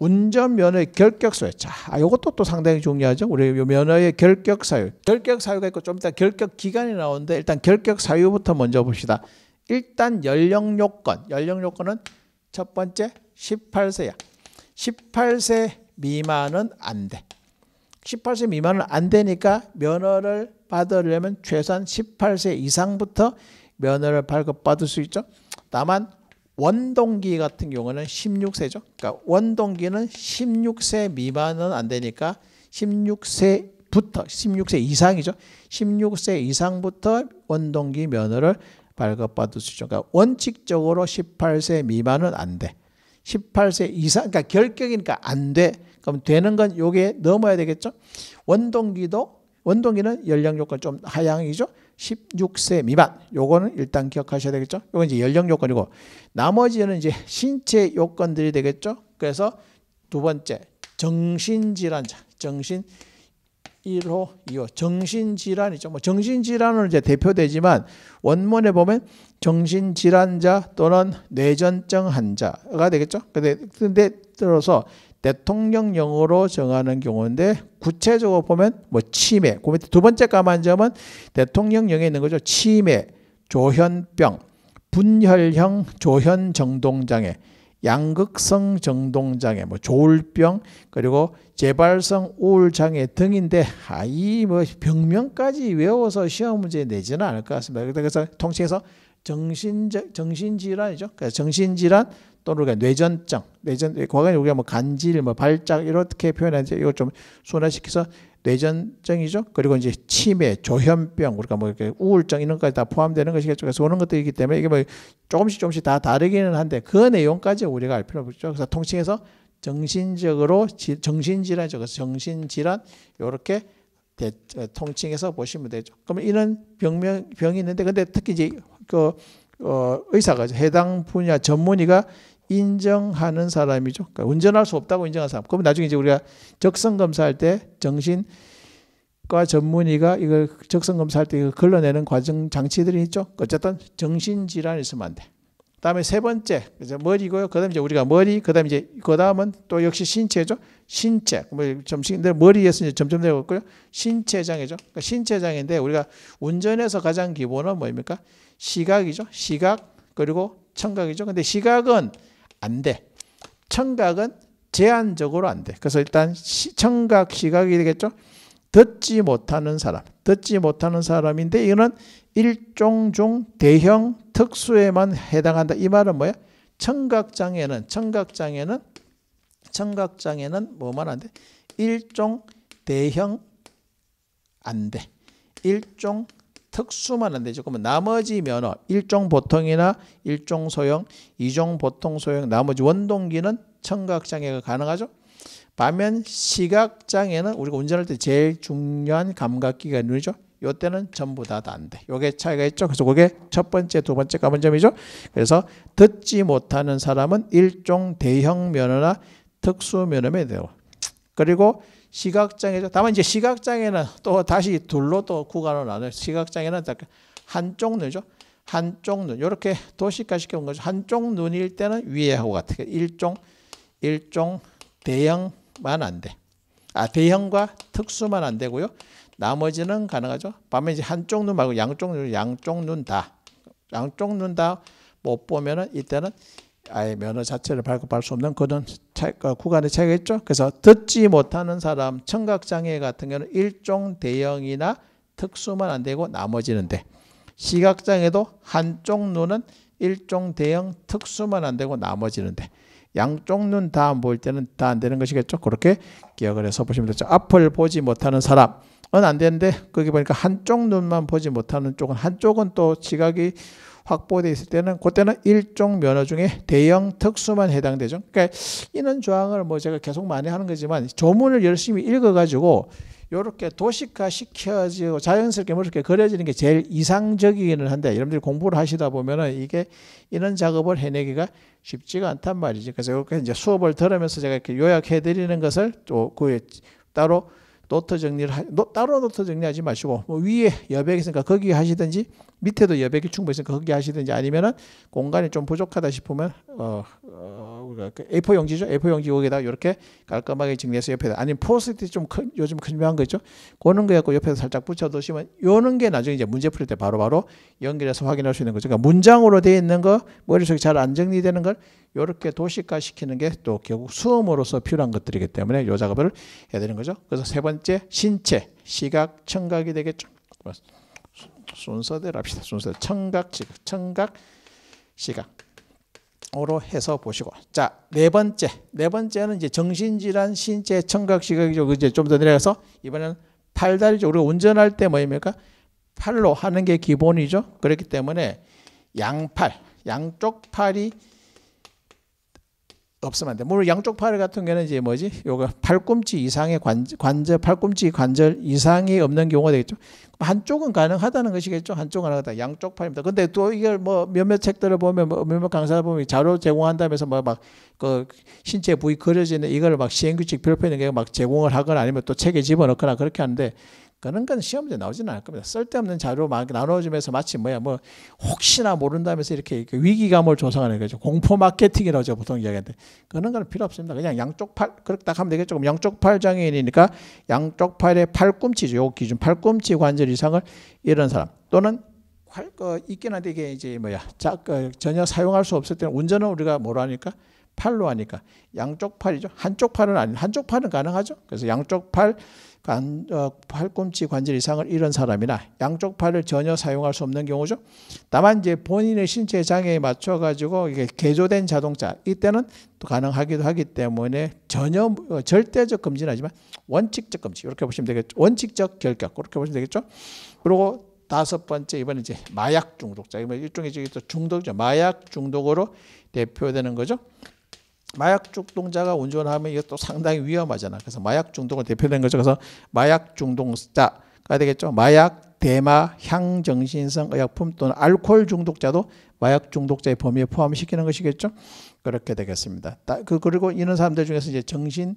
운전면허의 결격사유. 자, 이것도 아, 또 상당히 중요하죠. 우리 면허의 결격사유. 결격사유가 있고 좀 이따 결격기간이 나오는데 일단 결격사유부터 먼저 봅시다. 일단 연령요건. 연령요건은 첫 번째 18세야. 18세 미만은 안 돼. 18세 미만은 안 되니까 면허를 받으려면 최소한 18세 이상부터 면허를 발급받을 수 있죠. 다만 원동기 같은 경우는 16세죠. 그러니까 원동기는 16세 미만은 안 되니까 16세부터 16세 이상이죠. 16세 이상부터 원동기 면허를 발급받을 수 있죠. 그러니까 원칙적으로 18세 미만은 안 돼. 18세 이상, 그러니까 결격이니까 안 돼. 그럼 되는 건 요게 넘어야 되겠죠. 원동기도 원동기는 연령 요건 좀 하향이죠. 16세 미만 요거는 일단 기억하셔야 되겠죠. 요건 이제 연령 요건이고 나머지는 이제 신체 요건들이 되겠죠. 그래서 두 번째 정신질환자 정신 1호, 2호 정신질환이죠. 뭐정신질환으 이제 대표되지만 원문에 보면 정신질환자 또는 뇌전증 환자가 되겠죠. 근데 근데 들어서 대통령령으로 정하는 경우인데 구체적으로 보면 뭐 치매. 그 밑에 두 번째 까만 점은 대통령령에 있는 거죠. 치매, 조현병, 분혈형 조현 정동장애, 양극성 정동장애, 뭐 조울병, 그리고 재발성 우울장애 등인데 아 이 뭐 병명까지 외워서 시험 문제 내지는 않을 것 같습니다. 그래서 통칭해서 정신 정신질환이죠. 그러니까 정신질환 또는 뇌전증 내전 과거에 우리가 뭐 간질 뭐 발작 이렇게 표현하는데 이걸 좀 순화시켜서 뇌전증이죠. 그리고 이제 치매, 조현병, 우리가 뭐 이렇게 우울증 이런 것까지 다 포함되는 것이겠죠. 그래서 오는 것들이기 때문에 이게 뭐 조금씩 조금씩 다 다르기는 한데 그 내용까지 우리가 알 필요는 없죠. 그래서 통칭해서 정신적으로 지, 정신질환, 정신질환 요렇게 대, 어, 통칭해서 보시면 되죠. 그러면 이런 병명 병이 있는데 근데 특히 이제 그 어, 의사가 해당 분야 전문의가 인정하는 사람이죠. 그러니까 운전할 수 없다고 인정한 사람. 그러 나중에 이제 우리가 적성 검사할 때 정신과 전문의가 이걸 적성 검사할 때 이걸 걸러내는 과정 장치들이 있죠. 어쨌든 정신 질환 있으면 안 돼. 그다음에 세 번째 그래 머리고요. 그다음 이제 우리가 머리, 그다음 이제 그다음은 또 역시 신체죠. 신체 뭐좀 근데 머리에서 이제 점점 되고 있고요. 신체 장애죠. 그러니까 신체 장애인데 우리가 운전에서 가장 기본은 뭡니까? 시각이죠. 시각 그리고 청각이죠. 근데 시각은 안 돼. 청각은 제한적으로 안 돼. 그래서 일단 시, 청각 시각이 되겠죠. 듣지 못하는 사람, 듣지 못하는 사람인데 이거는 일종 중 대형 특수에만 해당한다. 이 말은 뭐야? 청각 장애는 청각 장애는 청각 장애는 뭐만 안 돼? 일종 대형 안 돼. 일종 특수만 안 되죠. 그러면 나머지 면허 일종 보통이나 일종 소형, 이종 보통 소형 나머지 원동기는 청각 장애가 가능하죠. 반면 시각 장애는 우리가 운전할 때 제일 중요한 감각기가 눈이죠. 요때는 전부 다 안 돼. 요게 차이가 있죠. 그래서 그게 첫 번째, 두 번째 까문점이죠. 그래서 듣지 못하는 사람은 일종 대형 면허나 특수 면허면 돼요. 그리고 시각장애죠. 다만 이제 시각장애는 또 다시 둘로 또 구간을 나눠요. 시각장애는 한쪽 눈이죠. 한쪽 눈. 이렇게 도식화시켜 온 거죠. 한쪽 눈일 때는 위에 하고 같아요. 일종 일종 대형만 안 돼. 아 대형과 특수만 안 되고요. 나머지는 가능하죠. 반면 이제 한쪽 눈 말고 양쪽 눈, 양쪽 눈 다. 양쪽 눈 다 못 보면은 이때는 아예 면허 자체를 발급할 수 없는 그런 어, 구간에 차이가 있죠. 그래서 듣지 못하는 사람, 청각장애 같은 경우는 일종 대형이나 특수만 안 되고 나머지는데 시각장애도 한쪽 눈은 일종 대형 특수만 안 되고 나머지는데 양쪽 눈 다 안 보일 때는 다 안 되는 것이겠죠. 그렇게 기억을 해서 보시면 되죠. 앞을 보지 못하는 사람은 안 되는데 거기 보니까 한쪽 눈만 보지 못하는 쪽은 한쪽은 또지각이 확보돼 있을 때는 그때는 일종 면허 중에 대형 특수만 해당되죠. 그러니까 이런 조항을 뭐 제가 계속 많이 하는 거지만 조문을 열심히 읽어가지고 요렇게 도식화 시켜지고 자연스럽게 뭐 이렇게 그려지는 게 제일 이상적이기는 한데 여러분들이 공부를 하시다 보면은 이게 이런 작업을 해내기가 쉽지가 않단 말이지. 그래서 이렇게 이제 수업을 들으면서 제가 이렇게 요약해 드리는 것을 또그 따로 노트 정리를 하, 노, 따로 노트 정리하지 마시고 뭐 위에 여백이 있으니까 거기 하시든지 밑에도 여백이 충분히 있으니까 거기 하시든지 아니면은 공간이 좀 부족하다 싶으면 어, 어 우리가 그 A4 용지죠. A4 용지 여기다 이렇게 깔끔하게 정리해서 옆에다 아니면 포스트잇 좀 큰, 요즘 큰명한 거 있죠. 그런 거 갖고 옆에서 살짝 붙여 두시면 요런 게 나중에 이제 문제 풀 때 바로바로 연결해서 확인할 수 있는 거죠. 그러니까 문장으로 되어 있는 거 머릿속에 잘안 정리되는 걸 요렇게 도식화 시키는 게 또 결국 수험으로서 필요한 것들이기 때문에 요 작업을 해야 되는 거죠. 그래서 세 번째 신체, 시각, 청각이 되겠죠. 순서대로 합시다. 순서 대로 청각, 시각, 청각, 시각. 으로 해서 보시고 자 네 번째 네 번째는 이제 정신질환 신체 청각 시각 이죠 이제 좀 더 내려가서 이번에는 팔다리 쪽 우리가 운전할 때 뭐입니까 팔로 하는 게 기본이죠 그렇기 때문에 양팔 양쪽 팔이 없으면 안 돼. 물론 양쪽 팔 같은 경우는 이제 뭐지? 요거 팔꿈치 이상의 관, 절 관절, 팔꿈치 관절 이상이 없는 경우가 되겠죠. 한쪽은 가능하다는 것이겠죠. 한쪽은 가능하다. 양쪽 팔입니다. 근데 또 이걸 뭐 몇몇 책들을 보면 뭐 몇몇 강사를 보면 자료 제공한다면서 뭐막그 신체 부위 그려지는 이걸 막 시행규칙 표표 있는 게 막 제공을 하거나 아니면 또 책에 집어넣거나 그렇게 하는데 그런 건 시험에 나오지는 않을 겁니다. 쓸데없는 자료 막 나눠주면서 마치 뭐야 뭐 혹시나 모른다면서 이렇게 그 위기감을 조성하는 거죠. 공포 마케팅이라고 제가 보통 이야기하는데 그런 건 필요 없습니다. 그냥 양쪽 팔 그렇다 하면 되겠죠. 양쪽 팔 장애인이니까 양쪽 팔의 팔꿈치죠. 요 기준 팔꿈치 관절 이상을 이런 사람 또는 할거 그 있긴 한데 이게 이제 뭐야 자, 그 전혀 사용할 수 없을 때는 운전은 우리가 뭐라 하니까 팔로 하니까 양쪽 팔이죠. 한쪽 팔은 아니 한쪽 팔은 가능하죠. 그래서 양쪽 팔 관, 어, 팔꿈치 관절 이상을 잃은 사람이나 양쪽 팔을 전혀 사용할 수 없는 경우죠. 다만 이제 본인의 신체 장애에 맞춰 가지고 이게 개조된 자동차 이때는 또 가능하기도 하기 때문에 전혀 어, 절대적 금지는 하지만 원칙적 금지 이렇게 보시면 되겠죠. 원칙적 결격 그렇게 보시면 되겠죠. 그리고 다섯 번째 이번에 이제 마약 중독자 이번 일종의 또중독자 마약 중독으로 대표되는 거죠. 마약 중독자가 운전하면 이것도 상당히 위험하잖아. 그래서 마약 중독을 대표된 거죠. 그래서 마약 중독자가 되겠죠. 마약, 대마, 향정신성 의약품 또는 알코올 중독자도 마약 중독자의 범위에 포함시키는 것이겠죠. 그렇게 되겠습니다. 그 그리고 이런 사람들 중에서 이제 정신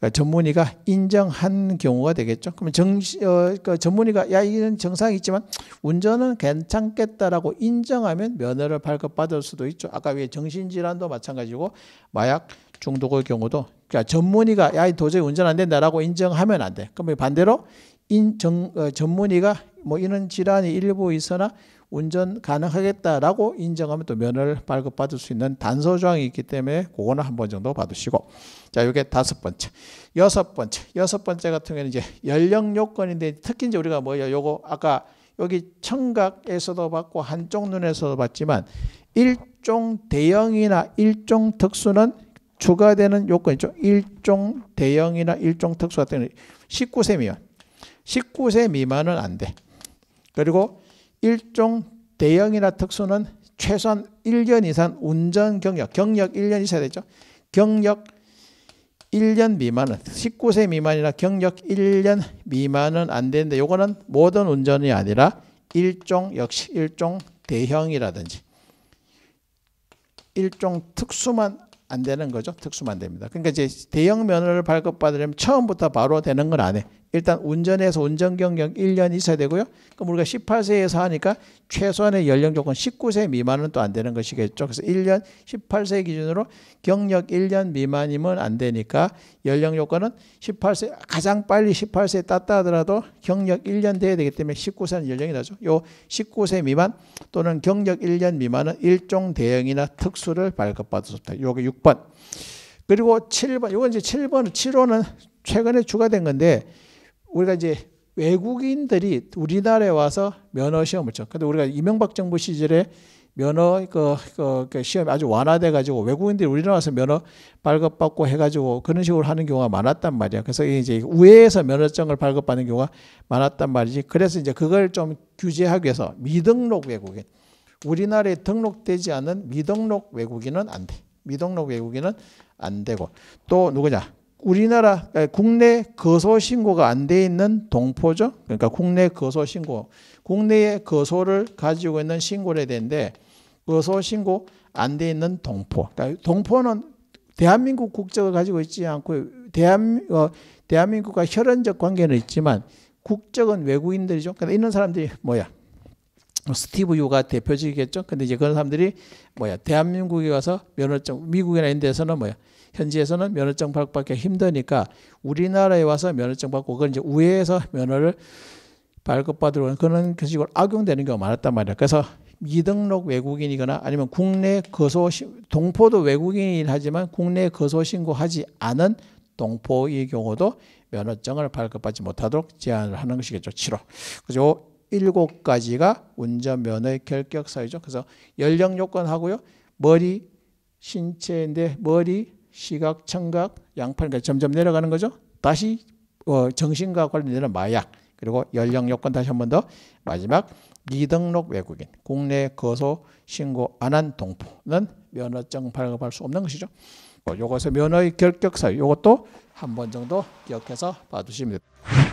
그러니까 전문의가 인정한 경우가 되겠죠. 그러면 정, 어, 그러니까 전문의가 야 이건 정상이 있지만 운전은 괜찮겠다라고 인정하면 면허를 발급받을 수도 있죠. 아까 위에 정신질환도 마찬가지고 마약 중독의 경우도 그러니까 전문의가 야 도저히 운전 안 된다라고 인정하면 안 돼. 그러면 반대로 인, 정, 어, 전문의가 뭐 이런 질환이 일부 있으나 운전 가능하겠다라고 인정하면 또 면허를 발급받을 수 있는 단서 조항이 있기 때문에 그거는 한 번 정도 받으시고 자 이게 다섯 번째 여섯 번째 여섯 번째 같은 경우는 이제 연령 요건인데 특히 이제 우리가 뭐예요 요거 아까 여기 청각에서도 받고 한쪽 눈에서도 받지만 일종 대형이나 일종 특수는 추가되는 요건이 죠 일종 대형이나 일종 특수 같은 경우 19세 미만 19세 미만은 안 돼. 그리고 일종 대형이나 특수는 최소한 1년 이상 운전 경력, 경력 1년 이상 되죠. 경력 1년 미만은 19세 미만이나 경력 1년 미만은 안 되는데 요거는 모든 운전이 아니라 일종 역시 일종 대형이라든지 일종 특수만 안 되는 거죠. 특수만 됩니다. 그러니까 이제 대형 면허를 발급받으려면 처음부터 바로 되는 건 안 해. 일단 운전해서 운전 경력 1년 있어야 되고요. 그럼 우리가 18세에서 하니까 최소한의 연령 조건 19세 미만은 또 안 되는 것이겠죠. 그래서 1년 18세 기준으로 경력 1년 미만이면 안 되니까 연령 요건은 18세 가장 빨리 18세 땄다 하더라도 경력 1년 돼야 되기 때문에 19세는 연령이 나죠. 요 19세 미만 또는 경력 1년 미만은 일종 대형이나 특수를 발급받을 수 없다. 요게 6번. 그리고 7번. 요건 이제 7번 7호는 최근에 추가된 건데 우리가 이제 외국인들이 우리나라에 와서 면허 시험을 쳐. 근데 우리가 이명박 정부 시절에 면허 그, 그, 그 시험이 아주 완화돼 가지고 외국인들이 우리나라 와서 면허 발급받고 해가지고 그런 식으로 하는 경우가 많았단 말이야. 그래서 이제 우회에서 면허증을 발급받는 경우가 많았단 말이지. 그래서 이제 그걸 좀 규제하기 위해서 미등록 외국인, 우리나라에 등록되지 않은 미등록 외국인은 안 돼. 미등록 외국인은 안 되고 또 누구냐? 우리나라 그러니까 국내 거소 신고가 안 돼 있는 동포죠. 그러니까 국내 거소 신고, 국내에 거소를 가지고 있는 신고래대인데 거소 신고 안 돼 있는 동포. 그러니까 동포는 대한민국 국적을 가지고 있지 않고 대한 어, 대한민국과 혈연적 관계는 있지만 국적은 외국인들이죠. 그러니까 있는 사람들이 뭐야 뭐 스티브 유가 대표적이겠죠. 근데 이제 그런 사람들이 뭐야 대한민국에 와서 면허증 미국이나 이런 데서는 뭐야 현지에서는 면허증 발급 받기 힘드니까 우리나라에 와서 면허증 받고 그걸 이제 우회해서 면허를 발급받으려는 그런 식으로 악용되는 경우가 많았단 말이야. 그래서 미등록 외국인이거나 아니면 국내 거소 동포도 외국인이긴 하지만 국내 거소 신고하지 않은 동포의 경우도 면허증을 발급받지 못하도록 제한을 하는 것이겠죠. 7호. 그죠? 일곱 가지가 운전면허의 결격 사유죠. 그래서 연령 요건하고요. 머리, 신체인데 머리, 시각, 청각, 양팔 그러 그러니까 점점 내려가는 거죠. 다시 어, 정신과 관련되는 마약 그리고 연령 요건 다시 한 번 더 마지막 미등록 외국인 국내 거소 신고 안 한 동포는 면허증 발급할 수 없는 것이죠. 뭐 요것의 면허의 결격 사유 요것도 한 번 정도 기억해서 봐주시면 됩니다.